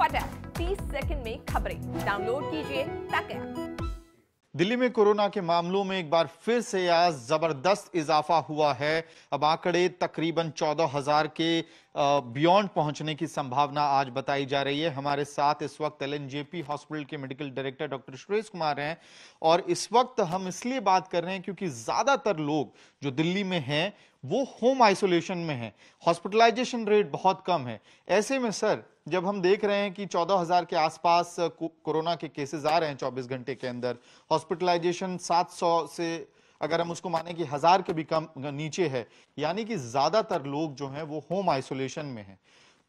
फटाक तीस सेकंड में खबरें डाउनलोड कीजिए तक दिल्ली में कोरोना के मामलों में एक बार फिर से आज जबरदस्त इजाफा हुआ है अब आंकड़े तकरीबन चौदह हजार के बियॉन्ड पहुंचने की संभावना आज बताई जा रही है हमारे साथ इस वक्त एल हॉस्पिटल के medical director doctor Suresh Kumar हैं और इस वक्त हम इसलिए बात कर रहे हैं क्योंकि ज्यादातर लोग जो दिल्ली में हैं वो होम आइसोलेशन में हैं हॉस्पिटलाइजेशन रेट बहुत कम है ऐसे में सर जब हम देख रहे हैं कि 14,000 के आसपास कोरोना के केसेस आ रहे हैं 24 घंटे के अंदर हॉस्पिटलाइजेशन 700 से अगर हम उसको माने कि हजार के भी कम नीचे है यानी कि ज्यादातर लोग जो हैं वो होम आइसोलेशन में हैं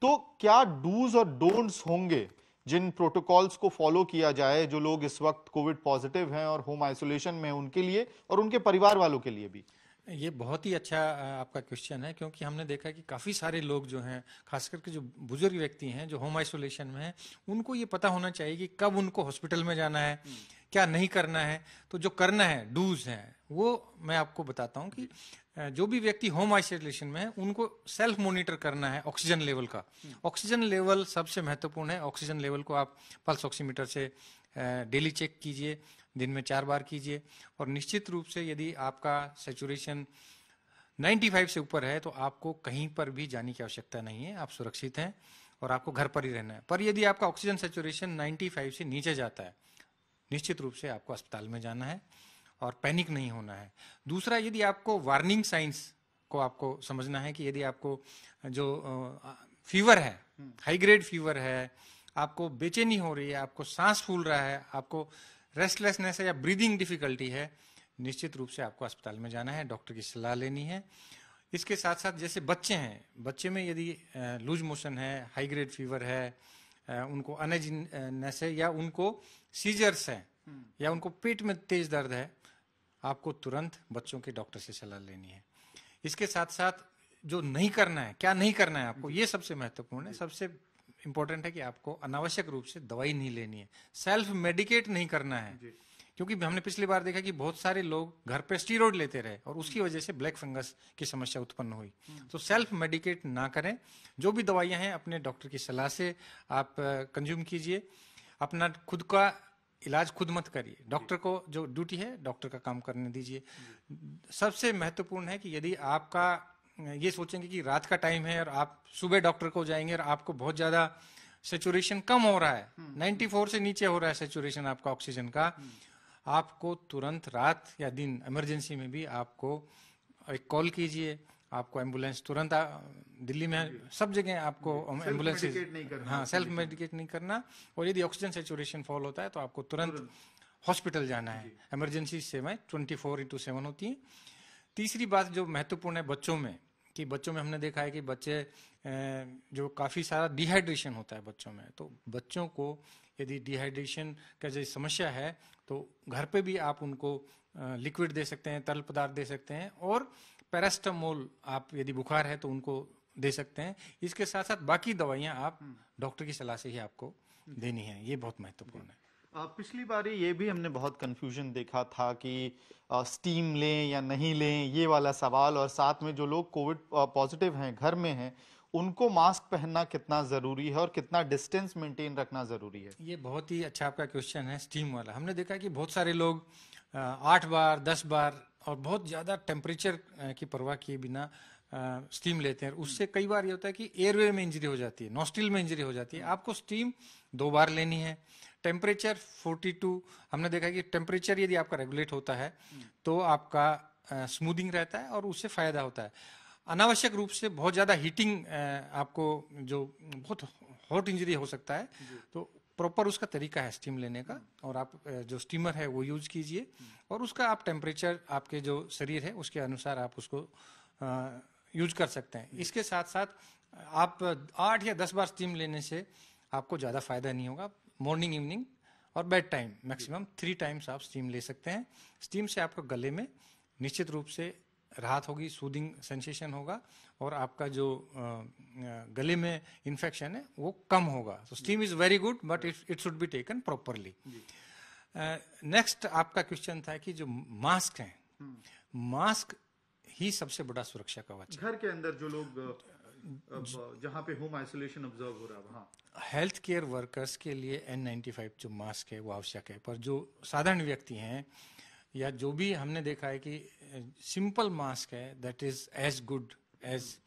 तो क्या डूज और डोंट्स होंगे जिन प्रोटोकॉल्स को फॉलो किया जाए जो लोग इस वक्त कोविड पॉजिटिव हैं और होम आइसोलेशन में उनके लिए और उनके परिवार वालों के लिए भी ये बहुत ही अच्छा आपका क्वेश्चन है क्योंकि हमने देखा कि काफ़ी सारे लोग जो हैं खास करके जो बुजुर्ग व्यक्ति हैं जो होम आइसोलेशन में हैं उनको ये पता होना चाहिए कि कब उनको हॉस्पिटल में जाना है हम्म। क्या नहीं करना है तो जो करना है डूज हैं वो मैं आपको बताता हूँ कि जो भी व्यक्ति होम आइसोलेशन में है उनको सेल्फ मॉनिटर करना है ऑक्सीजन लेवल का ऑक्सीजन हम्म। लेवल सबसे महत्वपूर्ण है ऑक्सीजन लेवल को आप पल्स ऑक्सीमीटर से डेली चेक कीजिए दिन में चार बार कीजिए और निश्चित रूप से यदि आपका सेचुरेशन 95 से ऊपर है तो आपको कहीं पर भी जाने की आवश्यकता नहीं है आप सुरक्षित हैं और आपको घर पर ही रहना है पर यदि आपका ऑक्सीजन सेचुरेशन 95 से नीचे जाता है निश्चित रूप से आपको अस्पताल में जाना है और पैनिक नहीं होना है दूसरा यदि आपको वार्निंग साइंस को आपको समझना है कि यदि आपको जो फीवर है हाई ग्रेड फीवर है आपको बेचैनी हो रही है आपको सांस फूल रहा है आपको रेस्टलेसनेस है या ब्रीदिंग डिफिकल्टी है निश्चित रूप से आपको अस्पताल में जाना है डॉक्टर की सलाह लेनी है इसके साथ साथ जैसे बच्चे हैं बच्चे में यदि लूज मोशन है हाई ग्रेड फीवर है उनको अनेजनेस है या उनको सीजर्स हैं हम्म। या उनको पेट में तेज दर्द है आपको तुरंत बच्चों के डॉक्टर से सलाह लेनी है इसके साथ साथ जो नहीं करना है क्या नहीं करना है आपको ये सबसे महत्वपूर्ण है सबसे इंपॉर्टेंट है कि आपको अनावश्यक रूप से दवाई नहीं लेनी है सेल्फ मेडिकेट नहीं करना है क्योंकि हमने पिछली बार देखा कि बहुत सारे लोग घर पे स्टीरोड लेते रहे और उसकी वजह से ब्लैक फंगस की समस्या उत्पन्न हुई हम्म। तो सेल्फ मेडिकेट ना करें जो भी दवाइयां हैं अपने डॉक्टर की सलाह से आप कंज्यूम कीजिए अपना खुद का इलाज खुद मत करिए डॉक्टर को जो ड्यूटी है डॉक्टर का काम करने दीजिए सबसे महत्वपूर्ण है कि यदि आपका ये सोचेंगे कि रात का टाइम है और आप सुबह डॉक्टर को जाएंगे और आपको बहुत ज्यादा सेचुरेशन कम हो रहा है 94 हम्म। से नीचे हो रहा है सेचुरेशन आपका ऑक्सीजन का हम्म। आपको तुरंत रात या दिन इमरजेंसी में भी आपको एक कॉल कीजिए आपको एम्बुलेंस तुरंत दिल्ली में सब जगह आपको एम्बुलेंस हाँ सेल्फ मेडिकेट नहीं करना और यदि ऑक्सीजन सेचुरेशन फॉल होता है तो आपको तुरंत हॉस्पिटल जाना है इमरजेंसी सेवाएं ट्वेंटी फोर इंटू सेवन होती हैं तीसरी बात जो महत्वपूर्ण है बच्चों में कि बच्चों में हमने देखा है कि बच्चे जो काफ़ी सारा डिहाइड्रेशन होता है बच्चों में तो बच्चों को यदि डिहाइड्रेशन का जो समस्या है तो घर पे भी आप उनको लिक्विड दे सकते हैं तरल पदार्थ दे सकते हैं और पैरास्टामोल आप यदि बुखार है तो उनको दे सकते हैं इसके साथ साथ बाकी दवाइयाँ आप हम्म। डॉक्टर की सलाह से ही आपको हम्म। देनी है ये बहुत महत्वपूर्ण है पिछली बारी ये भी हमने बहुत कंफ्यूजन देखा था कि स्टीम लें या नहीं लें ये वाला सवाल और साथ में जो लोग कोविड पॉजिटिव हैं घर में हैं उनको मास्क पहनना कितना ज़रूरी है और कितना डिस्टेंस मेंटेन रखना ज़रूरी है ये बहुत ही अच्छा आपका क्वेश्चन है स्टीम वाला हमने देखा कि बहुत सारे लोग आठ बार दस बार और बहुत ज़्यादा टेम्परेचर की परवाह किए बिना स्टीम लेते हैं उससे कई बार ये होता है कि एयरवे में इंजरी हो जाती है नोस्टिल में इंजरी हो जाती है आपको स्टीम दो बार लेनी है टेम्परेचर 42 हमने देखा कि टेम्परेचर यदि आपका रेगुलेट होता है तो आपका स्मूदिंग रहता है और उससे फायदा होता है अनावश्यक रूप से बहुत ज़्यादा हीटिंग आपको जो बहुत हॉट इंजरी हो सकता है तो प्रॉपर उसका तरीका है स्टीम लेने का और आप जो स्टीमर है वो यूज कीजिए और उसका आप टेम्परेचर आपके जो शरीर है उसके अनुसार आप उसको यूज कर सकते हैं इसके साथ साथ आप आठ या दस बार स्टीम लेने से आपको ज़्यादा फायदा नहीं होगा मॉर्निंग इवनिंग और bed time maximum three times आप स्टीम ले सकते हैं स्टीम से आपका गले में निश्चित रूप से राहत होगी सूदिंग सेंसेशन होगा और आपका जो गले में इन्फेक्शन है वो कम होगा so steam is very good but it it should be taken properly next आपका क्वेश्चन था कि जो मास्क है मास्क ही सबसे बड़ा सुरक्षा कवच घर के अंदर जो लोग जहाँ पे होम आइसोलेशन ऑब्जर्व हो रहा है वहाँ हेल्थ केयर वर्कर्स के लिए एन नाइन्टी फाइव जो मास्क है वो आवश्यक है पर जो साधारण व्यक्ति हैं या जो भी हमने देखा है कि सिंपल मास्क है that is as good as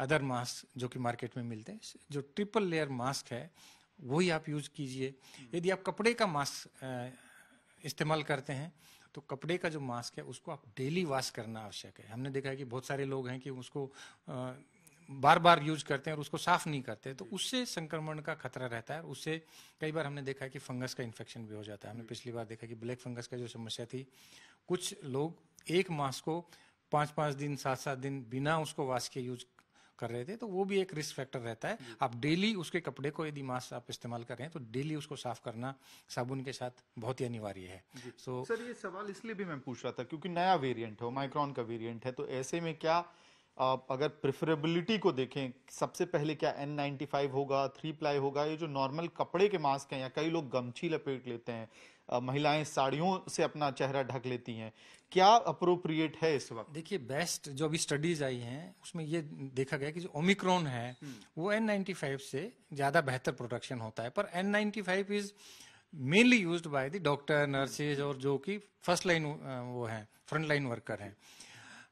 other mask जो कि मार्केट में मिलते हैं जो ट्रिपल लेयर मास्क है वही आप यूज कीजिए यदि आप कपड़े का मास्क इस्तेमाल करते हैं तो कपड़े का जो मास्क है उसको आप डेली वॉश करना आवश्यक है हमने देखा है कि बहुत सारे लोग हैं कि उसको बार बार यूज करते हैं और उसको साफ नहीं करते तो उससे संक्रमण का खतरा रहता है उससे कई बार हमने देखा है कि फंगस का इन्फेक्शन भी हो जाता है हमने पिछली बार देखा कि ब्लैक फंगस का जो समस्या थी कुछ लोग एक मास्क को पाँच पाँच दिन सात सात दिन बिना उसको वाश के यूज कर रहे थे तो वो भी एक रिस्क फैक्टर रहता है आप डेली उसके कपड़े को यदि मास्क आप इस्तेमाल कर रहे हैं तो डेली उसको साफ करना साबुन के साथ बहुत ही अनिवार्य है सो so, सर ये सवाल इसलिए भी मैं पूछ रहा था क्योंकि नया वेरिएंट है माइक्रॉन का वेरिएंट है तो ऐसे में क्या आप अगर प्रिफरेबिलिटी को देखें सबसे पहले क्या फाइव होगा थ्री प्लाई होगा ये जो नॉर्मल कपड़े के मास्क हैं या कई लोग गमछी लपेट लेते हैं महिलाएं साड़ियों से अपना चेहरा ढक लेती हैं क्या अप्रोप्रिएट है इस वक्त देखिए बेस्ट जो अभी स्टडीज आई हैं उसमें ये देखा गया कि जो ओमिक्रॉन है हम्म। वो एन से ज़्यादा बेहतर प्रोटेक्शन होता है पर N is mainly use by the doctor nurses और जो कि फर्स्ट लाइन वो हैं फ्रंट लाइन वर्कर हैं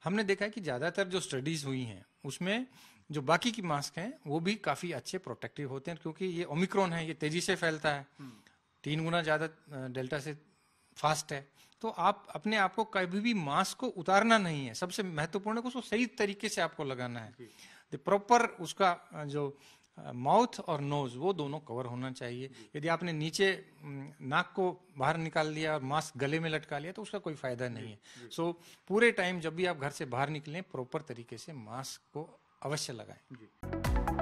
हमने देखा है कि ज़्यादातर जो स्टडीज़ हुई हैं उसमें जो बाकी की मास्क हैं वो भी काफ़ी अच्छे प्रोटेक्टिव होते हैं क्योंकि ये ओमिक्रॉन है ये तेज़ी से फैलता है हम्म। तीन गुना ज़्यादा डेल्टा से फास्ट है तो आप अपने आप को कभी भी मास्क को उतारना नहीं है सबसे महत्वपूर्ण है उसको सही तरीके से आपको लगाना है प्रॉपर उसका जो माउथ और नोज वो दोनों कवर होना चाहिए यदि आपने नीचे नाक को बाहर निकाल दिया और मास्क गले में लटका लिया तो उसका कोई फायदा नहीं है सो so, पूरे टाइम जब भी आप घर से बाहर निकलें प्रॉपर तरीके से मास्क को अवश्य लगाएं